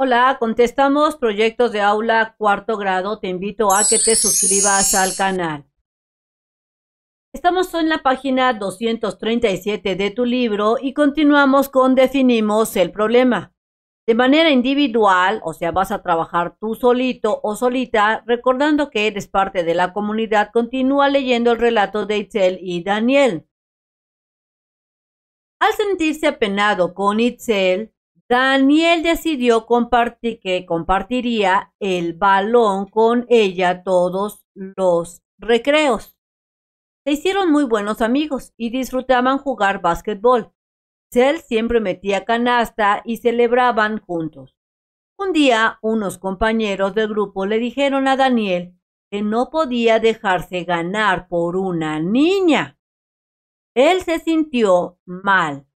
Hola, contestamos proyectos de aula cuarto grado. Te invito a que te suscribas al canal. Estamos en la página 237 de tu libro y continuamos con definimos el problema. De manera individual, o sea, vas a trabajar tú solito o solita, recordando que eres parte de la comunidad, continúa leyendo el relato de Itzel y Daniel. Al sentirse apenado con Itzel, Daniel decidió que compartiría el balón con ella todos los recreos. Se hicieron muy buenos amigos y disfrutaban jugar básquetbol. Cell siempre metía canasta y celebraban juntos. Un día, unos compañeros del grupo le dijeron a Daniel que no podía dejarse ganar por una niña. Él se sintió mal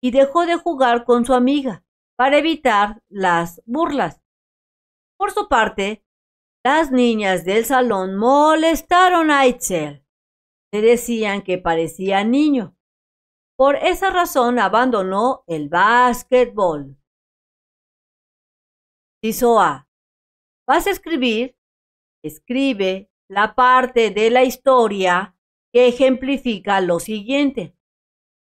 y dejó de jugar con su amiga para evitar las burlas. Por su parte, las niñas del salón molestaron a Itzel. Se decían que parecía niño. Por esa razón abandonó el básquetbol. Tizoa, ¿Vas a escribir? Escribe la parte de la historia que ejemplifica lo siguiente.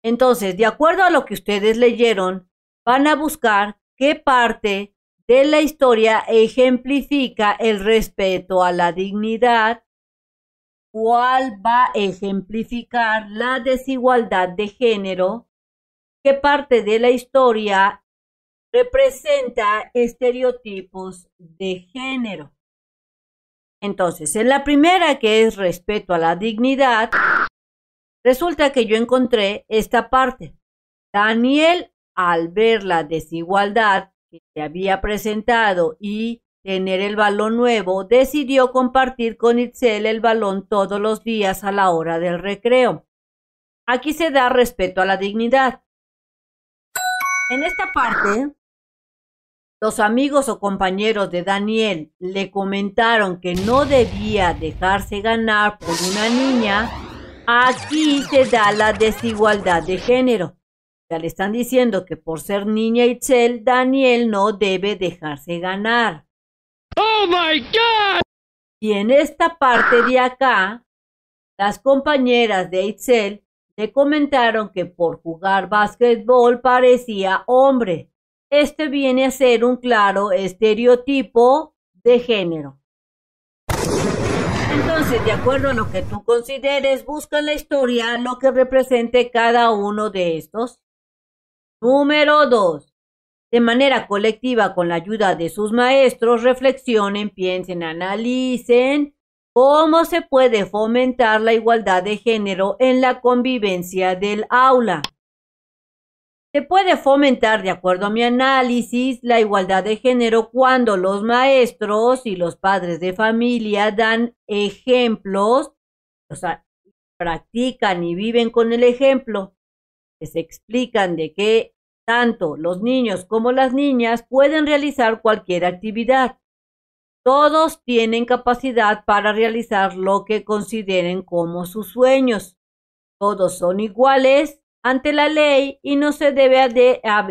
Entonces, de acuerdo a lo que ustedes leyeron, van a buscar qué parte de la historia ejemplifica el respeto a la dignidad, cuál va a ejemplificar la desigualdad de género, qué parte de la historia representa estereotipos de género. Entonces, en la primera que es respeto a la dignidad, resulta que yo encontré esta parte. Daniel al ver la desigualdad que se había presentado y tener el balón nuevo, decidió compartir con Itzel el balón todos los días a la hora del recreo. Aquí se da respeto a la dignidad. En esta parte, los amigos o compañeros de Daniel le comentaron que no debía dejarse ganar por una niña. Aquí se da la desigualdad de género. Ya le están diciendo que por ser niña Itzel, Daniel no debe dejarse ganar. ¡Oh, my God! Y en esta parte de acá, las compañeras de Itzel le comentaron que por jugar básquetbol parecía hombre. Este viene a ser un claro estereotipo de género. Entonces, de acuerdo a lo que tú consideres, busca en la historia lo que represente cada uno de estos. Número 2. De manera colectiva, con la ayuda de sus maestros, reflexionen, piensen, analicen cómo se puede fomentar la igualdad de género en la convivencia del aula. Se puede fomentar, de acuerdo a mi análisis, la igualdad de género cuando los maestros y los padres de familia dan ejemplos, o sea, practican y viven con el ejemplo que se explican de que tanto los niños como las niñas pueden realizar cualquier actividad. Todos tienen capacidad para realizar lo que consideren como sus sueños. Todos son iguales ante la ley y no, se debe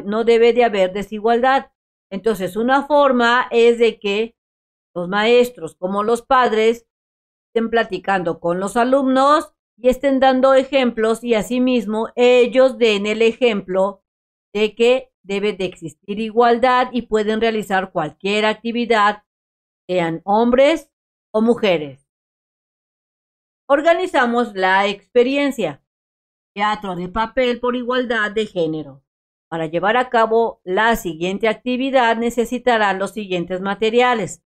no debe de haber desigualdad. Entonces, una forma es de que los maestros como los padres estén platicando con los alumnos y estén dando ejemplos y asimismo ellos den el ejemplo de que debe de existir igualdad y pueden realizar cualquier actividad, sean hombres o mujeres. Organizamos la experiencia, teatro de papel por igualdad de género. Para llevar a cabo la siguiente actividad necesitarán los siguientes materiales.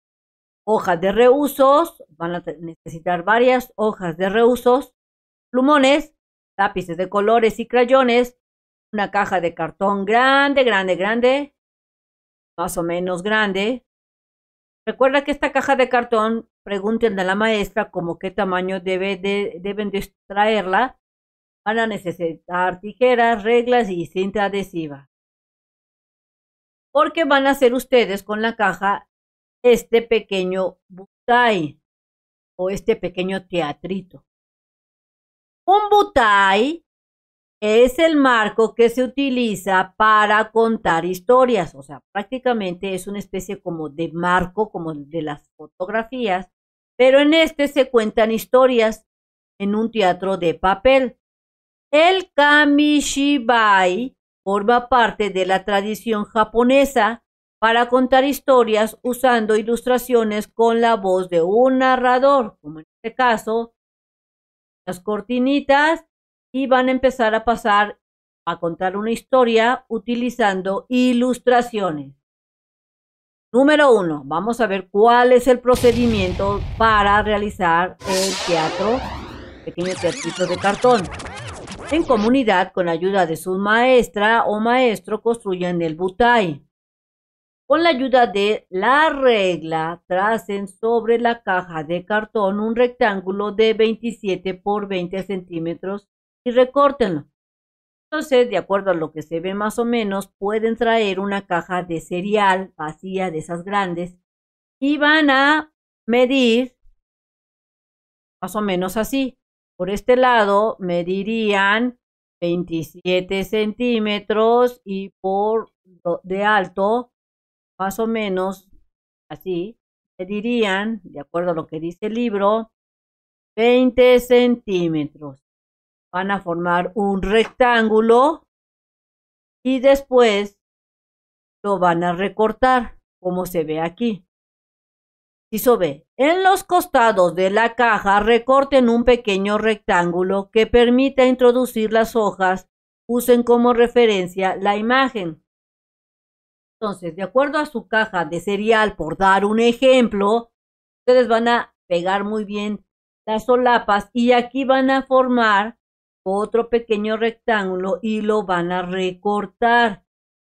Hojas de reusos, van a necesitar varias hojas de reusos, plumones, lápices de colores y crayones, una caja de cartón grande, grande, grande, más o menos grande. Recuerda que esta caja de cartón, pregúntenle a la maestra como qué tamaño debe deben de extraerla. Van a necesitar tijeras, reglas y cinta adhesiva. Porque van a hacer ustedes con la caja este pequeño butay o este pequeño teatrito. Un butai es el marco que se utiliza para contar historias, o sea, prácticamente es una especie como de marco, como el de las fotografías, pero en este se cuentan historias en un teatro de papel. El kamishibai forma parte de la tradición japonesa para contar historias usando ilustraciones con la voz de un narrador, como en este caso, las cortinitas y van a empezar a pasar a contar una historia utilizando ilustraciones. Número uno, vamos a ver cuál es el procedimiento para realizar el teatro, pequeño teatrito de cartón. En comunidad, con ayuda de su maestra o maestro, construyen el butai. Con la ayuda de la regla, tracen sobre la caja de cartón un rectángulo de 27 por 20 centímetros y recórtenlo. Entonces, de acuerdo a lo que se ve más o menos, pueden traer una caja de cereal vacía de esas grandes y van a medir más o menos así. Por este lado medirían 27 centímetros y por de alto más o menos así, se dirían, de acuerdo a lo que dice el libro, 20 centímetros. Van a formar un rectángulo y después lo van a recortar, como se ve aquí. se ve, En los costados de la caja recorten un pequeño rectángulo que permita introducir las hojas. Usen como referencia la imagen. Entonces, de acuerdo a su caja de cereal, por dar un ejemplo, ustedes van a pegar muy bien las solapas y aquí van a formar otro pequeño rectángulo y lo van a recortar.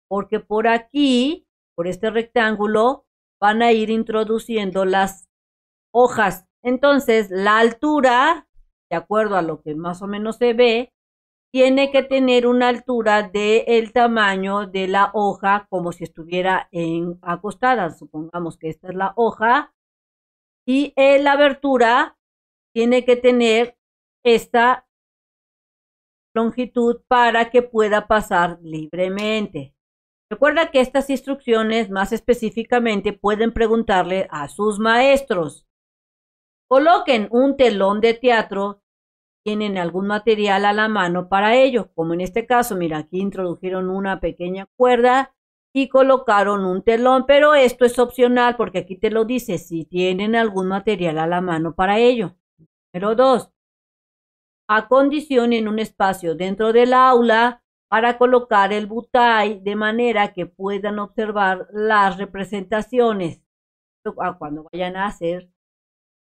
Porque por aquí, por este rectángulo, van a ir introduciendo las hojas. Entonces, la altura, de acuerdo a lo que más o menos se ve, tiene que tener una altura del tamaño de la hoja, como si estuviera en, acostada. Supongamos que esta es la hoja. Y eh, la abertura tiene que tener esta longitud para que pueda pasar libremente. Recuerda que estas instrucciones más específicamente pueden preguntarle a sus maestros. Coloquen un telón de teatro tienen algún material a la mano para ello, como en este caso, mira, aquí introdujeron una pequeña cuerda y colocaron un telón, pero esto es opcional porque aquí te lo dice, si tienen algún material a la mano para ello. Número dos, acondicionen un espacio dentro del aula para colocar el butay de manera que puedan observar las representaciones cuando vayan a hacer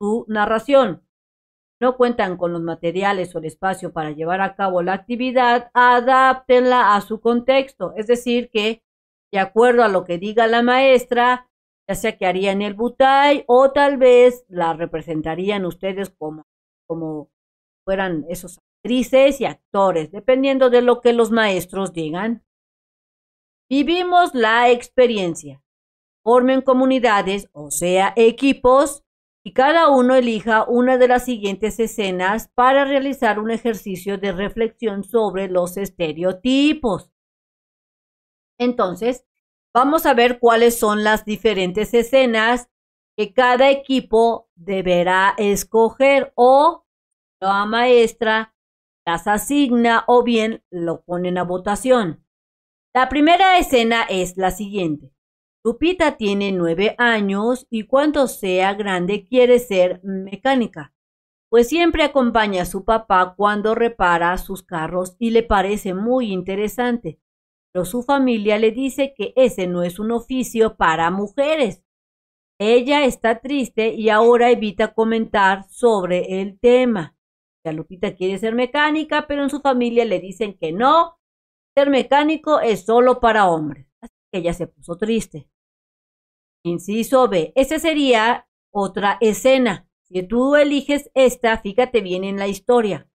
su narración no cuentan con los materiales o el espacio para llevar a cabo la actividad, adáptenla a su contexto. Es decir, que de acuerdo a lo que diga la maestra, ya sea que harían el butay o tal vez la representarían ustedes como, como fueran esos actrices y actores, dependiendo de lo que los maestros digan. Vivimos la experiencia. Formen comunidades, o sea, equipos, y cada uno elija una de las siguientes escenas para realizar un ejercicio de reflexión sobre los estereotipos. Entonces, vamos a ver cuáles son las diferentes escenas que cada equipo deberá escoger o la maestra las asigna o bien lo ponen a votación. La primera escena es la siguiente. Lupita tiene nueve años y cuando sea grande quiere ser mecánica, pues siempre acompaña a su papá cuando repara sus carros y le parece muy interesante, pero su familia le dice que ese no es un oficio para mujeres. Ella está triste y ahora evita comentar sobre el tema. Ya Lupita quiere ser mecánica, pero en su familia le dicen que no, ser mecánico es solo para hombres. Así que ella se puso triste. Inciso B. Esa sería otra escena. Si tú eliges esta, fíjate bien en la historia.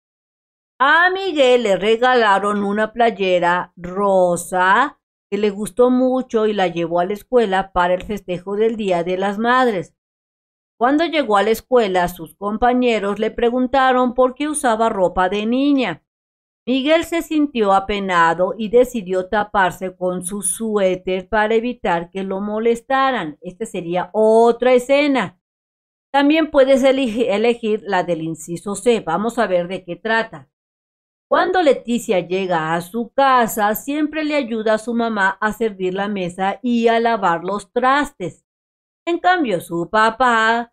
A Miguel le regalaron una playera rosa que le gustó mucho y la llevó a la escuela para el festejo del Día de las Madres. Cuando llegó a la escuela, sus compañeros le preguntaron por qué usaba ropa de niña. Miguel se sintió apenado y decidió taparse con su suéter para evitar que lo molestaran. Esta sería otra escena. También puedes elegir la del inciso C. Vamos a ver de qué trata. Cuando Leticia llega a su casa, siempre le ayuda a su mamá a servir la mesa y a lavar los trastes. En cambio, su papá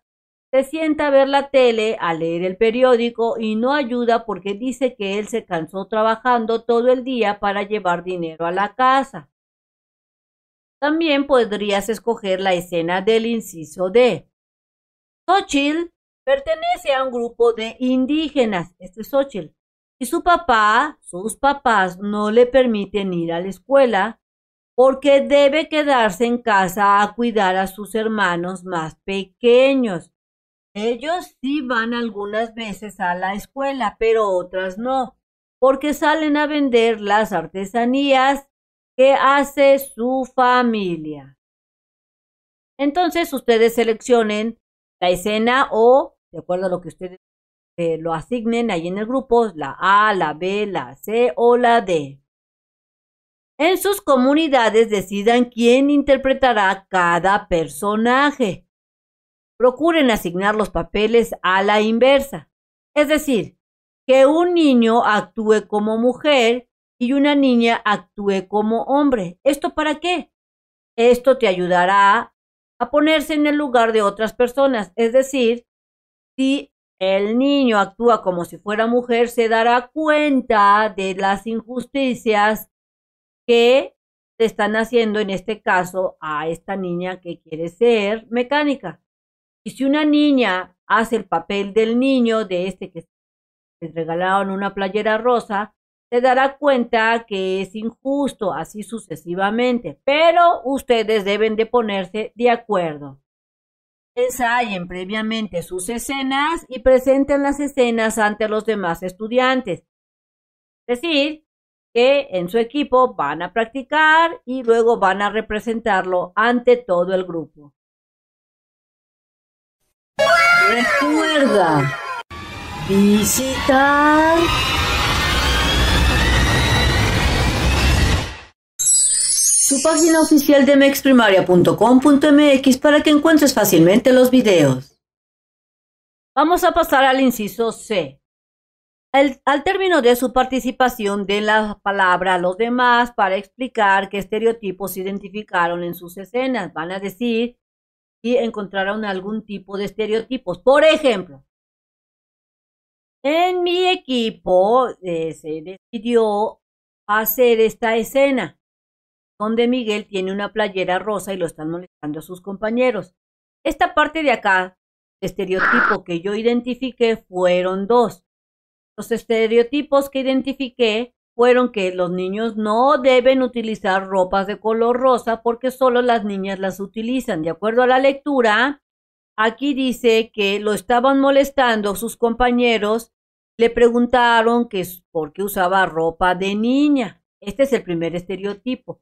se sienta a ver la tele, a leer el periódico y no ayuda porque dice que él se cansó trabajando todo el día para llevar dinero a la casa. También podrías escoger la escena del inciso D. Xochitl pertenece a un grupo de indígenas, este es Xochitl, y su papá, sus papás no le permiten ir a la escuela porque debe quedarse en casa a cuidar a sus hermanos más pequeños. Ellos sí van algunas veces a la escuela, pero otras no, porque salen a vender las artesanías que hace su familia. Entonces ustedes seleccionen la escena o, de acuerdo a lo que ustedes eh, lo asignen ahí en el grupo, la A, la B, la C o la D. En sus comunidades decidan quién interpretará cada personaje procuren asignar los papeles a la inversa. Es decir, que un niño actúe como mujer y una niña actúe como hombre. ¿Esto para qué? Esto te ayudará a ponerse en el lugar de otras personas. Es decir, si el niño actúa como si fuera mujer, se dará cuenta de las injusticias que te están haciendo, en este caso, a esta niña que quiere ser mecánica. Y si una niña hace el papel del niño, de este que le regalaron una playera rosa, se dará cuenta que es injusto, así sucesivamente. Pero ustedes deben de ponerse de acuerdo. Ensayen previamente sus escenas y presenten las escenas ante los demás estudiantes. Es decir, que en su equipo van a practicar y luego van a representarlo ante todo el grupo. Recuerda visitar su página oficial de mexprimaria.com.mx para que encuentres fácilmente los videos. Vamos a pasar al inciso C. al término de su participación de la palabra a los demás para explicar qué estereotipos identificaron en sus escenas, van a decir y encontraron algún tipo de estereotipos. Por ejemplo, en mi equipo eh, se decidió hacer esta escena donde Miguel tiene una playera rosa y lo están molestando a sus compañeros. Esta parte de acá, estereotipo que yo identifiqué fueron dos. Los estereotipos que identifiqué fueron que los niños no deben utilizar ropas de color rosa porque solo las niñas las utilizan. De acuerdo a la lectura, aquí dice que lo estaban molestando sus compañeros, le preguntaron que por qué usaba ropa de niña. Este es el primer estereotipo,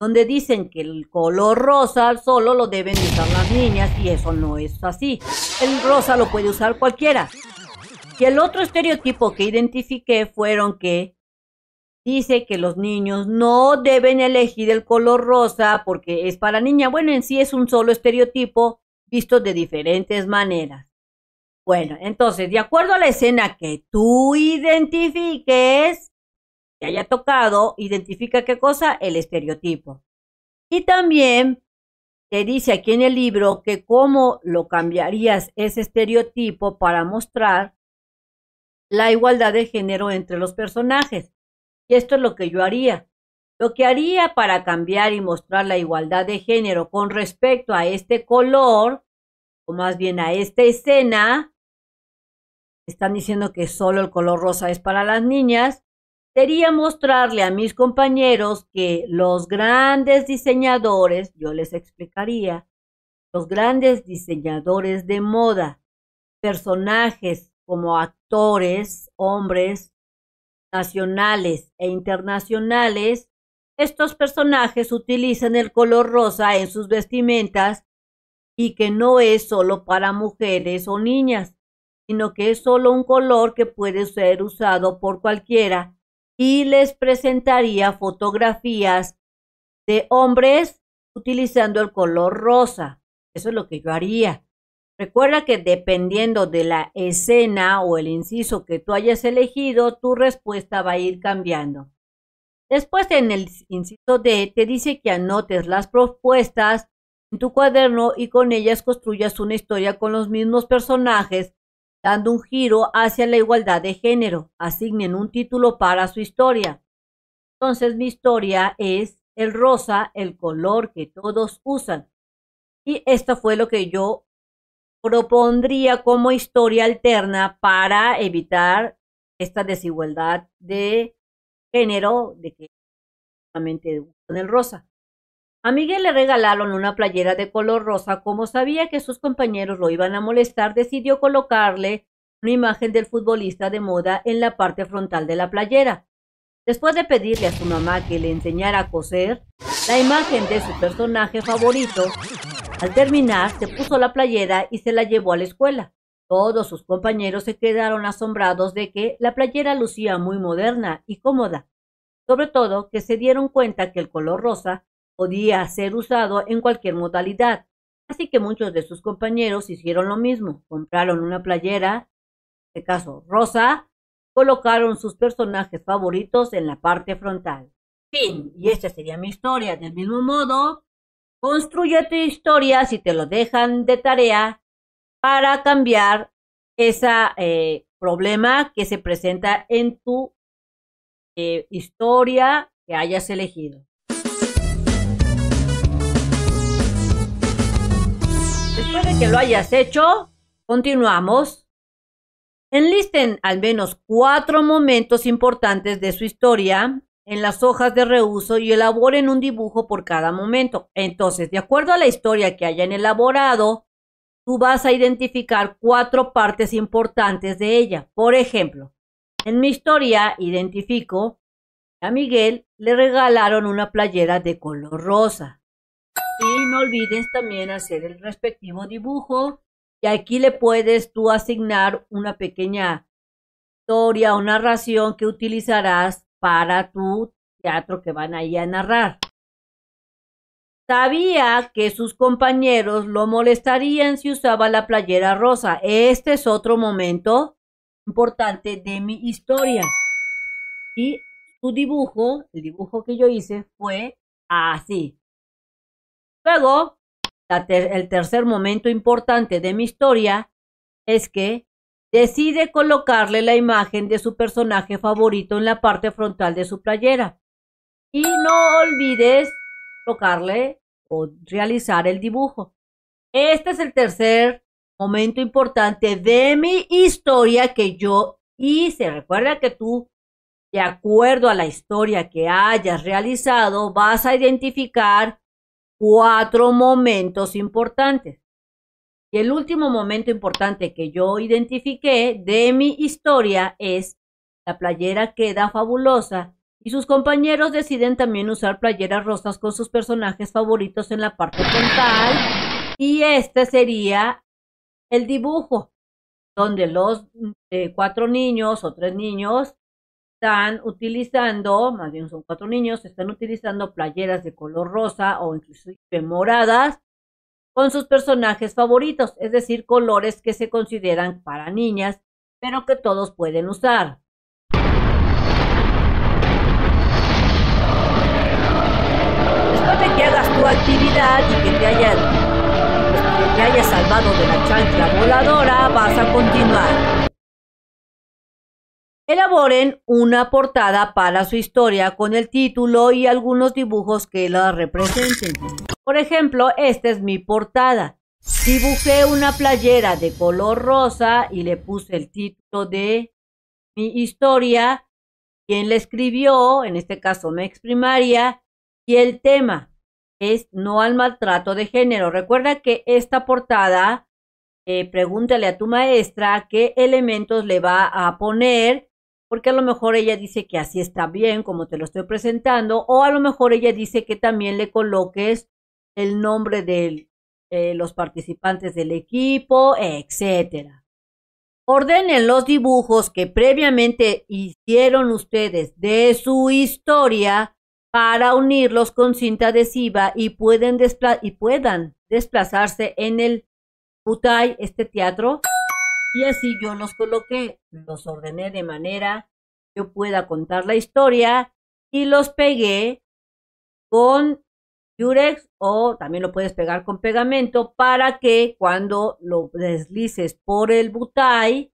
donde dicen que el color rosa solo lo deben usar las niñas y eso no es así. El rosa lo puede usar cualquiera. Y el otro estereotipo que identifiqué fueron que dice que los niños no deben elegir el color rosa porque es para niña. Bueno, en sí es un solo estereotipo visto de diferentes maneras. Bueno, entonces, de acuerdo a la escena que tú identifiques, que haya tocado, identifica qué cosa, el estereotipo. Y también te dice aquí en el libro que cómo lo cambiarías ese estereotipo para mostrar la igualdad de género entre los personajes esto es lo que yo haría. Lo que haría para cambiar y mostrar la igualdad de género con respecto a este color, o más bien a esta escena, están diciendo que solo el color rosa es para las niñas, sería mostrarle a mis compañeros que los grandes diseñadores, yo les explicaría, los grandes diseñadores de moda, personajes como actores, hombres, nacionales e internacionales, estos personajes utilizan el color rosa en sus vestimentas y que no es solo para mujeres o niñas, sino que es solo un color que puede ser usado por cualquiera y les presentaría fotografías de hombres utilizando el color rosa. Eso es lo que yo haría. Recuerda que dependiendo de la escena o el inciso que tú hayas elegido, tu respuesta va a ir cambiando. Después en el inciso D te dice que anotes las propuestas en tu cuaderno y con ellas construyas una historia con los mismos personajes, dando un giro hacia la igualdad de género. Asignen un título para su historia. Entonces mi historia es el rosa, el color que todos usan. Y esto fue lo que yo propondría como historia alterna para evitar esta desigualdad de género de que el rosa. A Miguel le regalaron una playera de color rosa, como sabía que sus compañeros lo iban a molestar, decidió colocarle una imagen del futbolista de moda en la parte frontal de la playera. Después de pedirle a su mamá que le enseñara a coser, la imagen de su personaje favorito al terminar, se puso la playera y se la llevó a la escuela. Todos sus compañeros se quedaron asombrados de que la playera lucía muy moderna y cómoda, sobre todo que se dieron cuenta que el color rosa podía ser usado en cualquier modalidad, así que muchos de sus compañeros hicieron lo mismo, compraron una playera, en este caso rosa, colocaron sus personajes favoritos en la parte frontal. Fin, y esta sería mi historia. Del mismo modo, Construye tu historia si te lo dejan de tarea para cambiar ese eh, problema que se presenta en tu eh, historia que hayas elegido. Después de que lo hayas hecho, continuamos. Enlisten al menos cuatro momentos importantes de su historia en las hojas de reuso y elaboren un dibujo por cada momento. Entonces, de acuerdo a la historia que hayan elaborado, tú vas a identificar cuatro partes importantes de ella. Por ejemplo, en mi historia identifico a Miguel le regalaron una playera de color rosa. Y no olvides también hacer el respectivo dibujo. Y aquí le puedes tú asignar una pequeña historia o narración que utilizarás para tu teatro que van ahí a narrar. Sabía que sus compañeros lo molestarían si usaba la playera rosa. Este es otro momento importante de mi historia. Y su dibujo, el dibujo que yo hice, fue así. Luego, el tercer momento importante de mi historia es que decide colocarle la imagen de su personaje favorito en la parte frontal de su playera. Y no olvides tocarle o realizar el dibujo. Este es el tercer momento importante de mi historia que yo hice. Recuerda que tú, de acuerdo a la historia que hayas realizado, vas a identificar cuatro momentos importantes. Y el último momento importante que yo identifiqué de mi historia es la playera queda fabulosa y sus compañeros deciden también usar playeras rosas con sus personajes favoritos en la parte frontal. Y este sería el dibujo, donde los eh, cuatro niños o tres niños están utilizando, más bien son cuatro niños, están utilizando playeras de color rosa o incluso moradas con sus personajes favoritos, es decir, colores que se consideran para niñas, pero que todos pueden usar. Después de que hagas tu actividad y que te hayas, salvado de la chancla voladora, vas a continuar. Elaboren una portada para su historia con el título y algunos dibujos que la representen. Por ejemplo, esta es mi portada. Dibujé una playera de color rosa y le puse el título de mi historia, quién la escribió, en este caso me Primaria, y el tema es no al maltrato de género. Recuerda que esta portada, eh, pregúntale a tu maestra qué elementos le va a poner, porque a lo mejor ella dice que así está bien como te lo estoy presentando, o a lo mejor ella dice que también le coloques el nombre de eh, los participantes del equipo, etcétera. Ordenen los dibujos que previamente hicieron ustedes de su historia para unirlos con cinta adhesiva y, pueden y puedan desplazarse en el Utah, este teatro. Y así yo los coloqué, los ordené de manera que yo pueda contar la historia y los pegué con o también lo puedes pegar con pegamento para que cuando lo deslices por el butay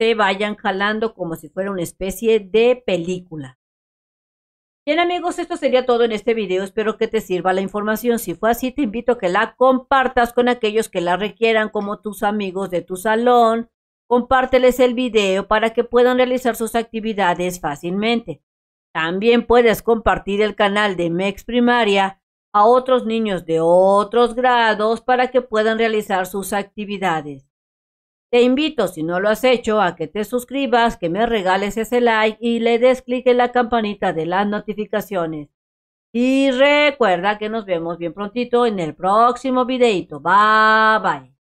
se vayan jalando como si fuera una especie de película. Bien amigos, esto sería todo en este video, espero que te sirva la información, si fue así te invito a que la compartas con aquellos que la requieran como tus amigos de tu salón, compárteles el video para que puedan realizar sus actividades fácilmente. También puedes compartir el canal de MEX Primaria a otros niños de otros grados para que puedan realizar sus actividades. Te invito, si no lo has hecho, a que te suscribas, que me regales ese like y le des clic en la campanita de las notificaciones. Y recuerda que nos vemos bien prontito en el próximo videito. Bye bye.